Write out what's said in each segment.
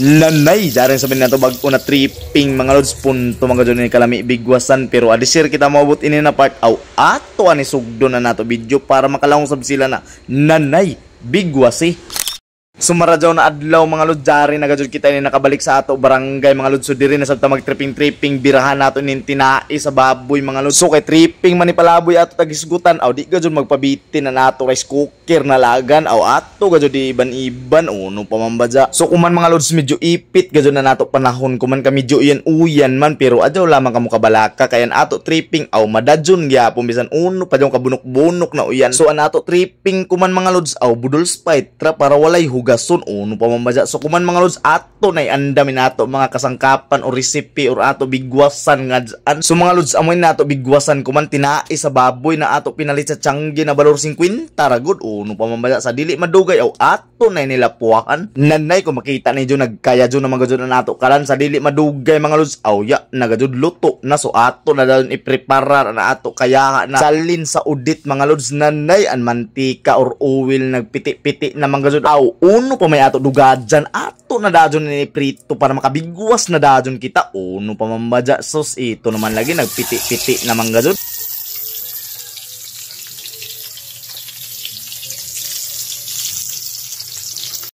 Nanay, darin sa na bag una tripping mga lods pun tumaga dyan ni kalami bigwasan pero adisir kita maabot ini na part aw ato ani sugdo na nato video para makalangong sab sila na nanay bigwasi. Sumara na adlaw mga lodyari na gajud kita ini nakabalik sa ato barangay mga lodso diri na sabta mag tripping tripping birahan nato nin tinai sa baboy mga lodso kay tripping man ni ato tagisgutan aw di gajud magpabitin na nato rice cooker na lagan aw ato gajud di iban iban uno pa mambadya so kuman mga lodso medyo ipit gajud na nato panahon kuman kami medyo iyan uyan man pero adyaw lamang kamo kabalaka kayan ato tripping aw madadyon gyapon bisan uno pa daw kabunok-bunok na uyan so anato tripping kuman mga lods aw budol spite tra para walay hugason o no pamamaja so kuman mga lods ato na andamin ato mga kasangkapan o recipe or ato bigwasan nga dyan so mga lods amoy na ato bigwasan kuman tinai sa baboy na ato pinalit sa tiyanggi na balor 50 ragod o no pamamaja sa dili madugay o ato na nila nanay ko makita na dyan nagkaya dyan na mga dyan na ato karan sa dili madugay mga lods aw ya nagadyan luto na so ato na daw iprepara na ato kaya na salin sa udit mga lods nanay an mantika or oil nagpiti-piti na mga dyan aw uno pa may ato dugadyan ato na dadyon ni prito para makabigwas na dadyon kita uno pa mambadya sos ito naman lagi nagpiti-piti naman gadyon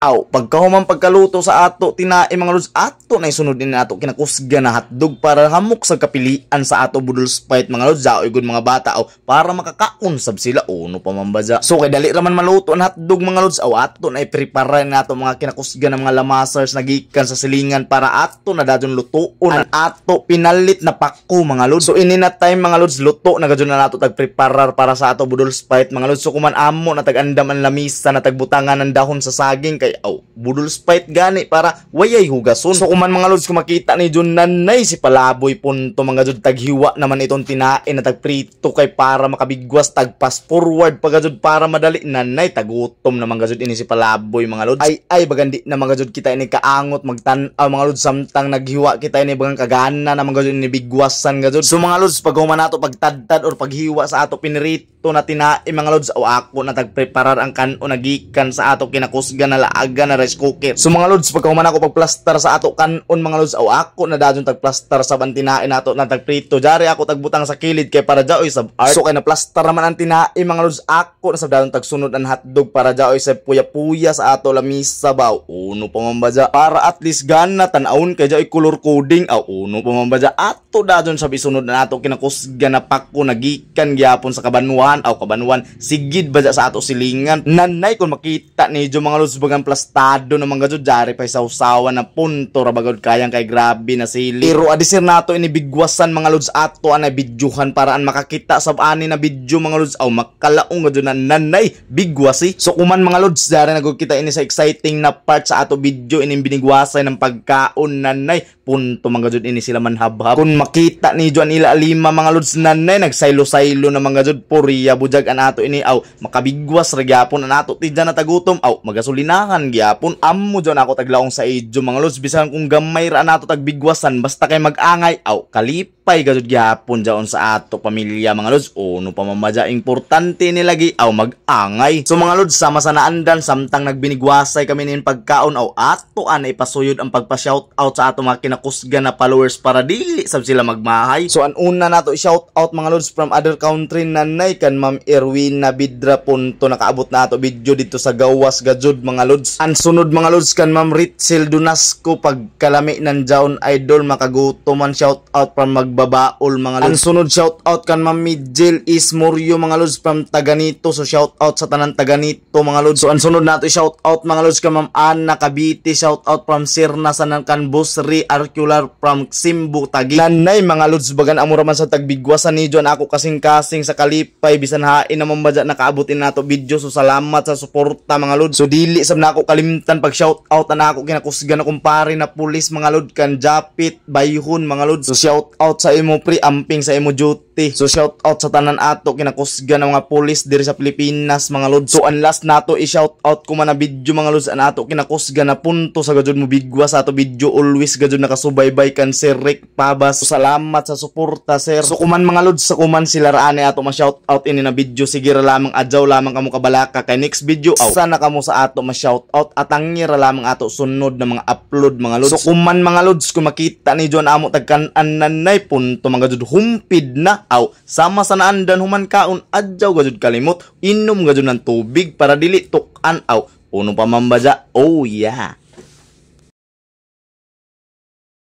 aw pagkahuman pagkaluto sa ato tinae mga lods ato na isunod din ato kinakusga na hotdog para hamok sa kapilian sa ato budol spite mga lods aw igod mga bata aw para makakaon sab sila uno pa mambaza so kay dali raman maluto ang hotdog mga lods aw ato na iprepare nato mga kinakusga ng mga lamasers nagikan sa silingan para ato na dadon lutuon ang ato pinalit na pako mga lods so ini na time mga lods luto na gadyon na nato tag preparar para sa ato budol spite mga lods so kuman amo na tag andam ang lamisa na tagbutangan ng dahon sa saging kay aw oh, budol spite gani para wayay hugason so kuman mga lods kumakita ni Jun nanay si palaboy punto mga jud taghiwa naman itong tinain na tagprito kay para makabigwas tagpas forward pagajud para madali nanay tagutom na mga jud ini si palaboy mga lods ay ay bagandi na mga jud kita ini kaangot magtan-aw ah, mga lods samtang naghiwa kita ini bagang kagana na mga jud ini bigwasan gajud so mga lods pag nato pagtadtad or paghiwa sa ato pinirito to na tinaim eh, mga lods o ako na tagpreparar ang kanon na gikan sa ato kinakusgan na laaga na rice cooker. So mga lods, pagkahuman ako pagplastar sa ato kanon mga lods o ako na dadyon tagplastar sa bantinain ato na tagprito. Jari ako tagbutang sa kilid kay para jaoy sab art. So kay naplastar naman ang tinaim eh, mga lods ako na sa dadyon tagsunod ang hotdog para jaoy sa puya-puya sa ato lamisa ba. Uno pa Para at least gana tanawon kay jaoy color coding. Aw ah, uno pa Ato dadyon sa bisunod na ato kinakusgan na pakko nagikan gyapon sa kabanwa kabanwan aw kabanwan sigid ba sa ato silingan nanay kun makita ni jo mga lusbagan plastado na mga jari pa usawa na punto rabagod bagod kayang kay grabe na sili pero adisir sir nato inibigwasan mga lods ato anay bidyuhan para an makakita sab ani na bidyo mga lods aw makalaong gud na nanay bigwasi so kuman mga lods dara nagkita ini sa exciting na part sa ato bidyo ining binigwasay ng pagkaon nanay pun tumangga ini sila manhabhab kun makita ni Juan ila lima mga lods nanay nagsaylo-saylo na mga puriya bujag anato ini aw makabigwas ra gyapon anato ti na tagutom aw magasulinahan gyapon ammo Juan ako taglaong sa edyo mga lods bisan kung gamay ra anato tagbigwasan basta kay magangay aw kalipay gadud gyapon jaon sa ato pamilya mga lods uno pa mamadya importante ni lagi aw magangay so mga lods sama sa naandan samtang nagbinigwasay kami nin pagkaon aw ato an ipasuyod ang pagpa shout out sa ato mga nakusga na followers para dili sab sila magmahay. So an una nato i-shout out mga lords from other country nanay kan Ma'am Erwin na bidra punto nakaabot na video dito sa Gawas Gajud mga lords. An sunod mga lords kan Ma'am Ritzel Dunasco pagkalami nan Jaun Idol makaguto man shout out from magbabaol mga lords. Ang sunod shout out kan Ma'am Midjel Ismuryo mga lords from Taganito so shout out sa tanan Taganito mga lords. So an sunod nato i-shout out mga lords kan Ma'am Anna Kabiti shout out from Sirna Sanankan Busri Ar circular from Simbu Tagi. Nanay mga lods bagan amo raman sa tagbigwasan ni John ako kasing kasing sa kalipay bisan hain na mambadya nakaabutin nato video so salamat sa suporta mga lods. So dili sab na ako kalimtan pag shout out na ako kinakusgan akong pare na pulis mga lods kan Japit Bayhon mga lods. So shout out sa imo pre amping sa imo duty. So shout out sa tanan ato kinakusgan ng mga pulis diri sa Pilipinas mga lods. So ang last nato i-shout out ko man na video mga lods an ato kinakusgan na punto sa gajud mo bigwas sa ato video always gajud na nakasubaybay kan Sir Rick Pabas. So, salamat sa suporta, Sir. So, kuman mga lods, sa kuman sila raani ato ma-shout out ini na video. Sige ra lamang adjaw lamang kamo kabalaka kay next video out. Sana kamo sa ato ma-shout out at ang angira lamang ato sunod na mga upload mga lods. So, kuman mga lods, kung makita ni John amo tagkanan nanay punto mga jud humpid na aw. Sama sa naandan human kaon adjaw gajud kalimot. Inom gajud ng tubig para dili tukan aw. Puno pa mambaja. Oh yeah.